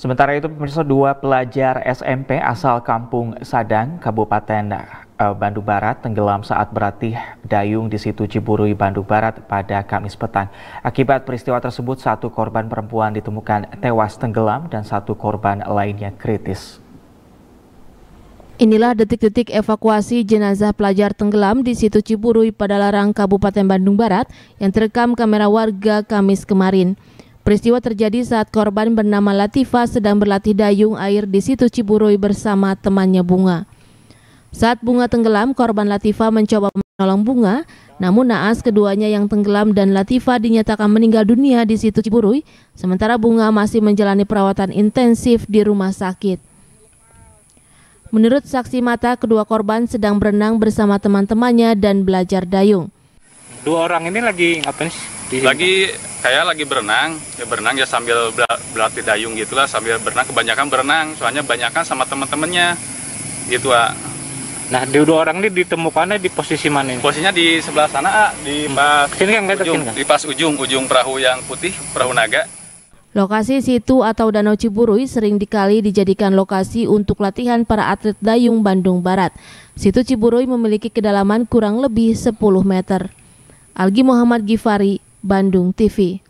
Sementara itu, pemirsa dua pelajar SMP asal Kampung Sadang, Kabupaten eh, Bandung Barat tenggelam saat berlatih dayung di situ Ciburui, Bandung Barat pada Kamis petang. Akibat peristiwa tersebut, satu korban perempuan ditemukan tewas tenggelam dan satu korban lainnya kritis. Inilah detik-detik evakuasi jenazah pelajar tenggelam di situ Ciburui pada Larang, Kabupaten Bandung Barat yang terekam kamera warga Kamis kemarin. Peristiwa terjadi saat korban bernama Latifa sedang berlatih dayung air di situ Ciburui bersama temannya Bunga. Saat Bunga tenggelam, korban Latifa mencoba menolong Bunga, namun naas keduanya yang tenggelam dan Latifa dinyatakan meninggal dunia di situ Ciburui, sementara Bunga masih menjalani perawatan intensif di rumah sakit. Menurut saksi mata, kedua korban sedang berenang bersama teman-temannya dan belajar dayung. Dua orang ini lagi ngapain sih? Lagi kayak lagi berenang ya berenang ya sambil berlatih dayung gitulah sambil berenang kebanyakan berenang soalnya banyakkan sama temen-temennya gitu ah nah dua orang ini ditemukannya di posisi mana ini? posisinya di sebelah sana a di hmm. pas sini kan, ujung, kan? di pas ujung ujung perahu yang putih perahu naga Lokasi situ atau Danau Ciburui sering dikali dijadikan lokasi untuk latihan para atlet dayung Bandung Barat. Situ Ciburui memiliki kedalaman kurang lebih 10 meter. Algi Muhammad Gifari, Bandung TV.